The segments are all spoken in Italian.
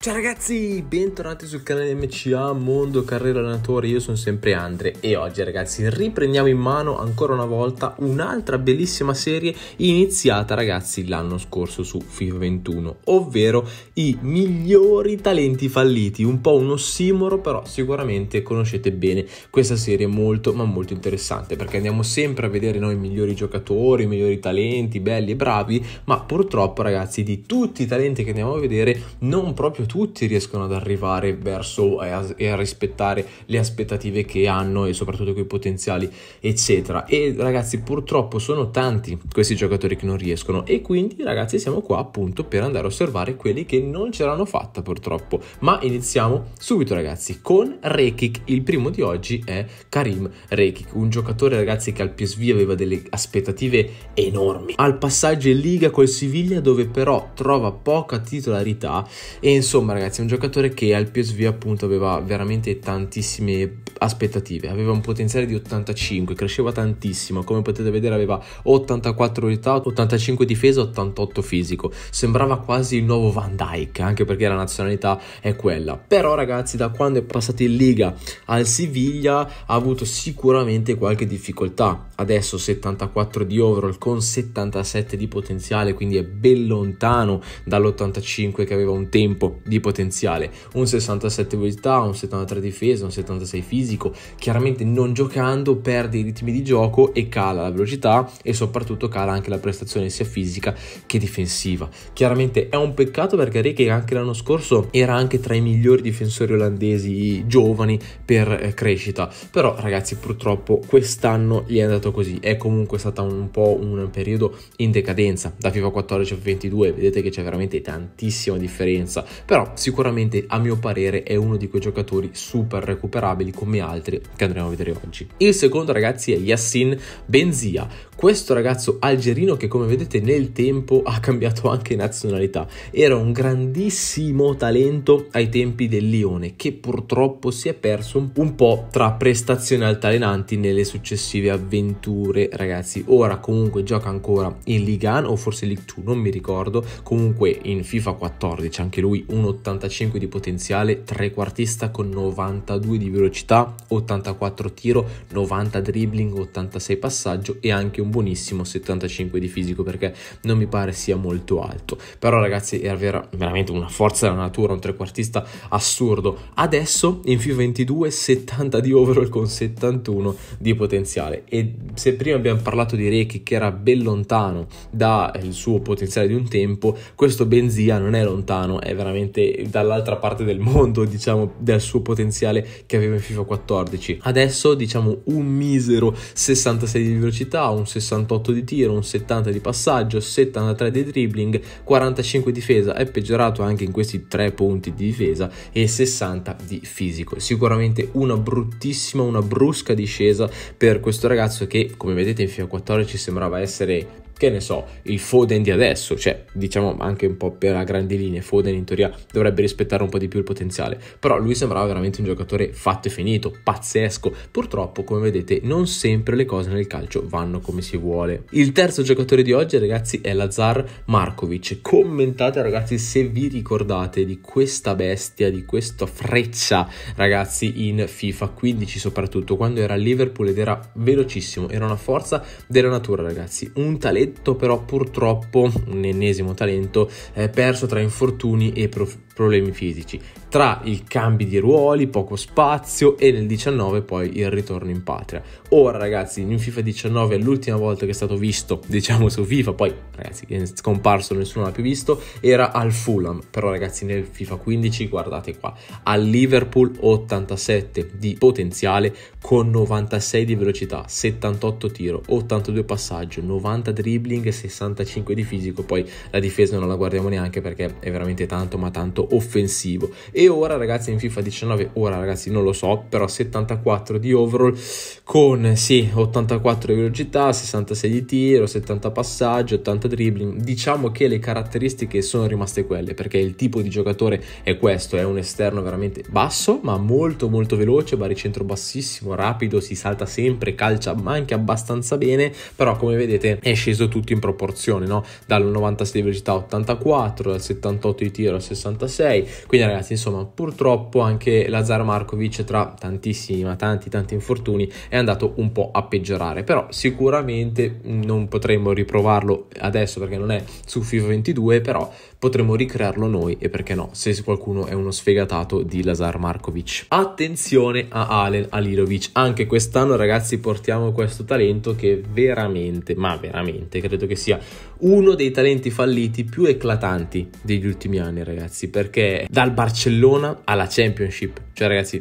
Ciao ragazzi, bentornati sul canale MCA Mondo Carriera Allenatore, io sono sempre Andre e oggi ragazzi riprendiamo in mano ancora una volta un'altra bellissima serie iniziata ragazzi l'anno scorso su FIFA 21, ovvero i migliori talenti falliti, un po' un ossimoro però sicuramente conoscete bene questa serie molto ma molto interessante perché andiamo sempre a vedere noi i migliori giocatori, i migliori talenti, belli e bravi, ma purtroppo ragazzi di tutti i talenti che andiamo a vedere non proprio tutti riescono ad arrivare verso e a, e a rispettare le aspettative che hanno e soprattutto quei potenziali, eccetera. E ragazzi, purtroppo sono tanti questi giocatori che non riescono e quindi ragazzi siamo qua appunto per andare a osservare quelli che non ce l'hanno fatta purtroppo. Ma iniziamo subito ragazzi con Rekik, il primo di oggi è Karim Rekik, un giocatore ragazzi che al PSV aveva delle aspettative enormi. Al passaggio in Liga col Siviglia dove però trova poca titolarità e insomma Insomma, ragazzi, è un giocatore che al PSV appunto aveva veramente tantissime aspettative. Aveva un potenziale di 85, cresceva tantissimo. Come potete vedere, aveva 84 unità, 85 difesa, 88 fisico. Sembrava quasi il nuovo Van Dyke, anche perché la nazionalità è quella. Però, ragazzi, da quando è passato in Liga al Siviglia ha avuto sicuramente qualche difficoltà. Adesso 74 di overall con 77 di potenziale, quindi è ben lontano dall'85 che aveva un tempo di potenziale, un 67 velocità, un 73 difesa, un 76 fisico, chiaramente non giocando perde i ritmi di gioco e cala la velocità e soprattutto cala anche la prestazione sia fisica che difensiva. Chiaramente è un peccato perché Ricky anche l'anno scorso era anche tra i migliori difensori olandesi giovani per eh, crescita, però ragazzi purtroppo quest'anno gli è andato così, è comunque stato un po' un periodo in decadenza, da FIFA 14 a 22 vedete che c'è veramente tantissima differenza, però però sicuramente a mio parere è uno di quei giocatori super recuperabili come altri che andremo a vedere oggi. Il secondo ragazzi è Yassin Benzia, questo ragazzo algerino che come vedete nel tempo ha cambiato anche nazionalità, era un grandissimo talento ai tempi del Lione che purtroppo si è perso un po' tra prestazioni altalenanti nelle successive avventure ragazzi, ora comunque gioca ancora in Ligan o forse League 2 non mi ricordo, comunque in FIFA 14 anche lui uno 85 di potenziale, trequartista con 92 di velocità, 84 tiro, 90 dribbling, 86 passaggio e anche un buonissimo 75 di fisico perché non mi pare sia molto alto. Però ragazzi è veramente una forza della natura, un trequartista assurdo. Adesso in FIU 22 70 di overall con 71 di potenziale e se prima abbiamo parlato di Reiki che era ben lontano dal suo potenziale di un tempo, questo Benzia non è lontano, è veramente veramente dall'altra parte del mondo, diciamo, del suo potenziale che aveva in FIFA 14. Adesso, diciamo, un misero 66 di velocità, un 68 di tiro, un 70 di passaggio, 73 di dribbling, 45 di difesa, è peggiorato anche in questi 3 punti di difesa e 60 di fisico. Sicuramente una bruttissima, una brusca discesa per questo ragazzo che, come vedete in FIFA 14 sembrava essere che ne so, il Foden di adesso, cioè diciamo anche un po' per a grandi linee, Foden in teoria dovrebbe rispettare un po' di più il potenziale, però lui sembrava veramente un giocatore fatto e finito, pazzesco. Purtroppo, come vedete, non sempre le cose nel calcio vanno come si vuole. Il terzo giocatore di oggi, ragazzi, è Lazar Markovic. Commentate, ragazzi, se vi ricordate di questa bestia, di questa freccia, ragazzi, in FIFA 15 soprattutto, quando era a Liverpool ed era velocissimo, era una forza della natura, ragazzi, un talento detto però purtroppo un ennesimo talento eh, perso tra infortuni e prof- problemi fisici, tra i cambi di ruoli, poco spazio e nel 19 poi il ritorno in patria. Ora ragazzi, in FIFA 19 è l'ultima volta che è stato visto, diciamo su FIFA, poi ragazzi è scomparso, nessuno l'ha più visto, era al Fulham, però ragazzi nel FIFA 15 guardate qua, al Liverpool 87 di potenziale con 96 di velocità, 78 tiro, 82 passaggio, 90 dribbling 65 di fisico, poi la difesa non la guardiamo neanche perché è veramente tanto ma tanto offensivo. E ora, ragazzi, in FIFA 19, ora ragazzi, non lo so, però 74 di overall con sì, 84 di velocità, 66 di tiro, 70 passaggi, 80 dribbling. Diciamo che le caratteristiche sono rimaste quelle, perché il tipo di giocatore è questo, è un esterno veramente basso, ma molto molto veloce, baricentro bassissimo, rapido, si salta sempre, calcia anche abbastanza bene, però come vedete è sceso tutto in proporzione, no? Dal 96 di velocità a 84, dal 78 di tiro a 66 6. Quindi ragazzi, insomma, purtroppo anche Lazar Markovic tra tantissimi, ma tanti, tanti infortuni è andato un po' a peggiorare, però sicuramente non potremmo riprovarlo adesso perché non è su FIFA 22, però potremmo ricrearlo noi e perché no, se qualcuno è uno sfegatato di Lazar Markovic. Attenzione a Alen Alilovic, anche quest'anno ragazzi portiamo questo talento che veramente, ma veramente, credo che sia uno dei talenti falliti più eclatanti degli ultimi anni, ragazzi, perché dal Barcellona alla Championship, cioè ragazzi,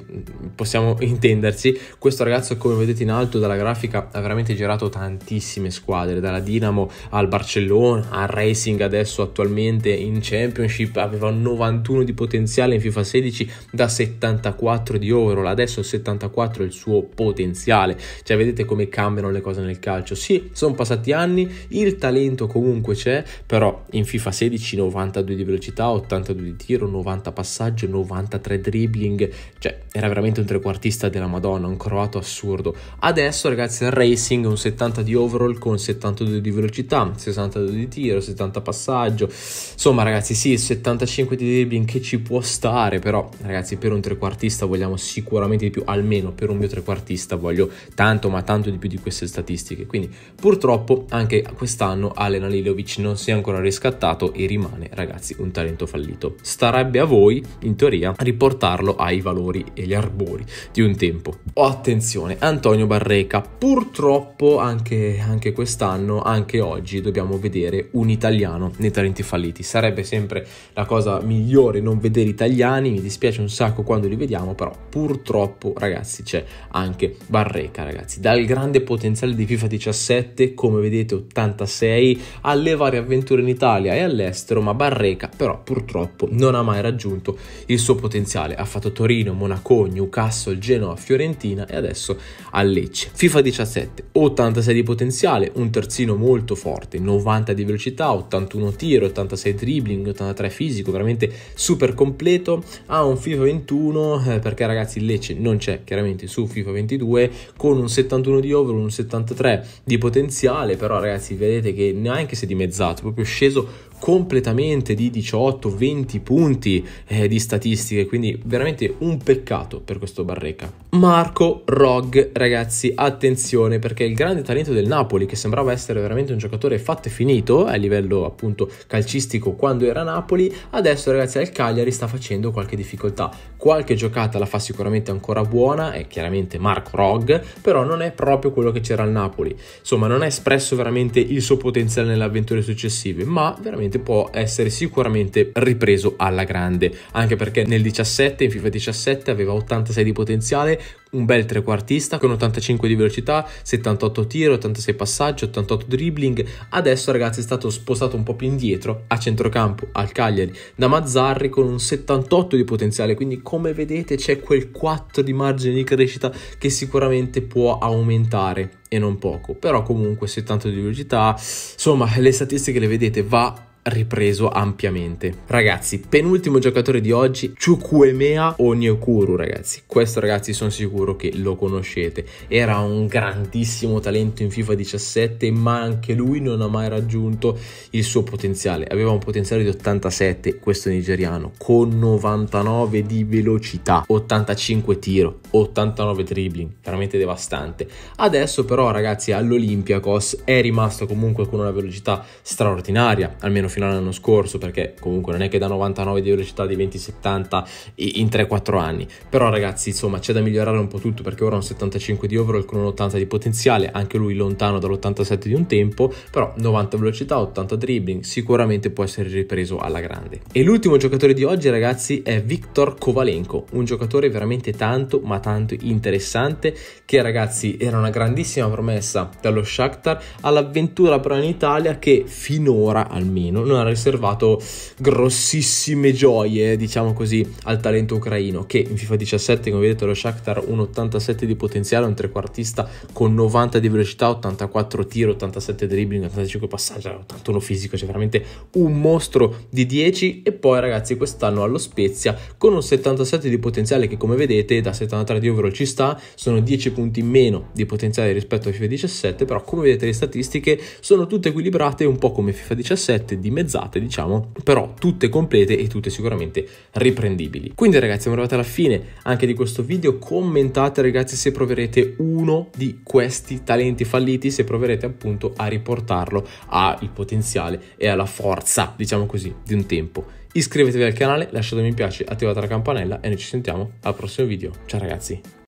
possiamo intenderci, questo ragazzo come vedete in alto dalla grafica ha veramente girato tantissime squadre, dalla Dinamo al Barcellona, al Racing adesso attualmente in Championship, aveva 91 di potenziale in FIFA 16 da 74 di overall, adesso 74 è il suo potenziale, cioè vedete come cambiano le cose nel calcio. Sì, sono passati anni, il talento comunque ovunque c'è, però in FIFA 16 92 di velocità, 82 di tiro, 90 passaggio, 93 dribbling, cioè era veramente un trequartista della Madonna, un croato assurdo. Adesso ragazzi il Racing un 70 di overall con 72 di velocità, 62 di tiro, 70 passaggio, insomma ragazzi sì 75 di dribbling che ci può stare, però ragazzi per un trequartista vogliamo sicuramente di più, almeno per un mio trequartista voglio tanto ma tanto di più di queste statistiche, quindi purtroppo anche quest'anno Allen Alina Malilovic non si è ancora riscattato e rimane, ragazzi, un talento fallito. Starebbe a voi, in teoria, riportarlo ai valori e gli arbori di un tempo. Oh, attenzione, Antonio Barreca, purtroppo anche, anche quest'anno, anche oggi, dobbiamo vedere un italiano nei talenti falliti. Sarebbe sempre la cosa migliore non vedere italiani, mi dispiace un sacco quando li vediamo, però purtroppo, ragazzi, c'è anche Barreca, ragazzi. Dal grande potenziale di FIFA 17, come vedete, 86 alle varie avventure in Italia e all'estero, ma Barreca però purtroppo non ha mai raggiunto il suo potenziale. Ha fatto Torino, Monaco, Newcastle, Genoa, Fiorentina e adesso a Lecce. FIFA 17, 86 di potenziale, un terzino molto forte, 90 di velocità, 81 tiro, 86 dribbling, 83 fisico, veramente super completo. Ha un FIFA 21 eh, perché ragazzi Lecce non c'è chiaramente su FIFA 22 con un 71 di over, un 73 di potenziale, però ragazzi vedete che neanche si è dimezzato, proprio sceso completamente di 18-20 punti eh, di statistiche, quindi veramente un peccato per questo Barreca. Marco Rog, ragazzi, attenzione perché il grande talento del Napoli, che sembrava essere veramente un giocatore fatto e finito a livello appunto calcistico quando era Napoli, adesso ragazzi al Cagliari sta facendo qualche difficoltà. Qualche giocata la fa sicuramente ancora buona, è chiaramente Marco Rog, però non è proprio quello che c'era al Napoli. Insomma, non ha espresso veramente il suo potenziale nelle avventure successive, ma veramente può essere sicuramente ripreso alla grande, anche perché nel 17, in FIFA 17 aveva 86 di potenziale un bel trequartista con 85 di velocità, 78 tiro, 86 passaggi, 88 dribbling. Adesso ragazzi è stato spostato un po' più indietro a centrocampo al Cagliari da Mazzarri con un 78 di potenziale, quindi come vedete c'è quel 4 di margine di crescita che sicuramente può aumentare e non poco, però comunque 70 di velocità, insomma le statistiche le vedete, va ripreso ampiamente. Ragazzi, penultimo giocatore di oggi, Chukwuemea Onyekuru, ragazzi. Questo, ragazzi, sono sicuro che lo conoscete. Era un grandissimo talento in FIFA 17, ma anche lui non ha mai raggiunto il suo potenziale. Aveva un potenziale di 87, questo nigeriano, con 99 di velocità, 85 tiro, 89 dribbling, veramente devastante. Adesso però, ragazzi, all'Olympiakos è rimasto comunque con una velocità straordinaria, almeno fino fino all'anno scorso, perché comunque non è che da 99 di velocità diventi 70 in 3-4 anni. Però ragazzi, insomma, c'è da migliorare un po' tutto, perché ora ha un 75 di overall con un 80 di potenziale, anche lui lontano dall'87 di un tempo, però 90 velocità, 80 dribbling, sicuramente può essere ripreso alla grande. E l'ultimo giocatore di oggi, ragazzi, è Viktor Kovalenko, un giocatore veramente tanto, ma tanto interessante, che ragazzi era una grandissima promessa dallo Shakhtar all'avventura però in Italia che finora almeno non ha riservato grossissime gioie, diciamo così, al talento ucraino, che in FIFA 17, come vedete, lo Shakhtar un 87 di potenziale, un trequartista con 90 di velocità, 84 tiro, 87 dribbling, 85 passaggi, 81 fisico, cioè veramente un mostro di 10 e poi ragazzi quest'anno allo Spezia con un 77 di potenziale che come vedete da 73 di overall ci sta, sono 10 punti in meno di potenziale rispetto a FIFA 17, però come vedete le statistiche sono tutte equilibrate un po' come FIFA 17 di mezzate, diciamo, però tutte complete e tutte sicuramente riprendibili. Quindi ragazzi, siamo arrivati alla fine anche di questo video. Commentate ragazzi se proverete uno di questi talenti falliti, se proverete appunto a riportarlo al potenziale e alla forza, diciamo così, di un tempo. Iscrivetevi al canale, lasciate un mi piace, attivate la campanella e noi ci sentiamo al prossimo video. Ciao ragazzi!